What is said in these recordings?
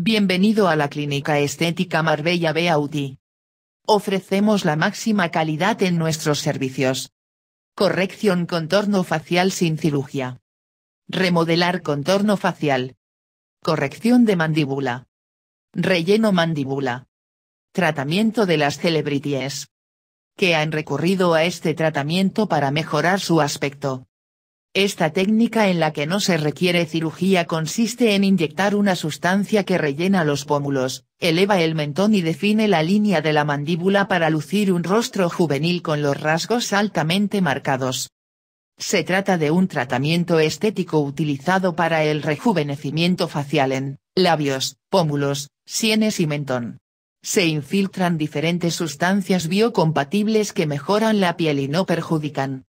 Bienvenido a la Clínica Estética Marbella Beauty. Ofrecemos la máxima calidad en nuestros servicios. Corrección contorno facial sin cirugía. Remodelar contorno facial. Corrección de mandíbula. Relleno mandíbula. Tratamiento de las celebrities. Que han recurrido a este tratamiento para mejorar su aspecto. Esta técnica en la que no se requiere cirugía consiste en inyectar una sustancia que rellena los pómulos, eleva el mentón y define la línea de la mandíbula para lucir un rostro juvenil con los rasgos altamente marcados. Se trata de un tratamiento estético utilizado para el rejuvenecimiento facial en labios, pómulos, sienes y mentón. Se infiltran diferentes sustancias biocompatibles que mejoran la piel y no perjudican,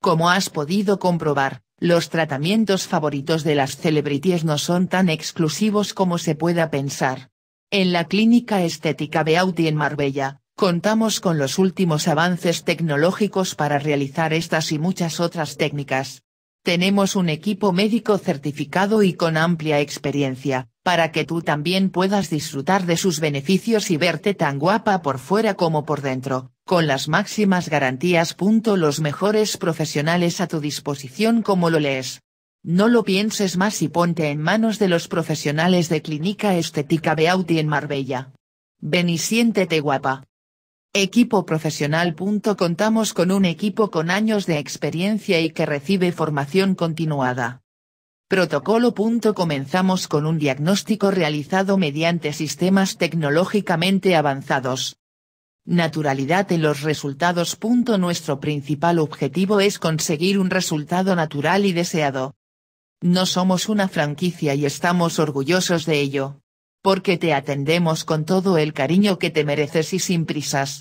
como has podido comprobar, los tratamientos favoritos de las celebrities no son tan exclusivos como se pueda pensar. En la clínica estética Beauty en Marbella, contamos con los últimos avances tecnológicos para realizar estas y muchas otras técnicas. Tenemos un equipo médico certificado y con amplia experiencia, para que tú también puedas disfrutar de sus beneficios y verte tan guapa por fuera como por dentro, con las máximas garantías. Los mejores profesionales a tu disposición como lo lees. No lo pienses más y ponte en manos de los profesionales de Clínica Estética Beauty en Marbella. Ven y siéntete guapa. Equipo profesional. Contamos con un equipo con años de experiencia y que recibe formación continuada. Protocolo. Comenzamos con un diagnóstico realizado mediante sistemas tecnológicamente avanzados. Naturalidad en los resultados. Nuestro principal objetivo es conseguir un resultado natural y deseado. No somos una franquicia y estamos orgullosos de ello. Porque te atendemos con todo el cariño que te mereces y sin prisas.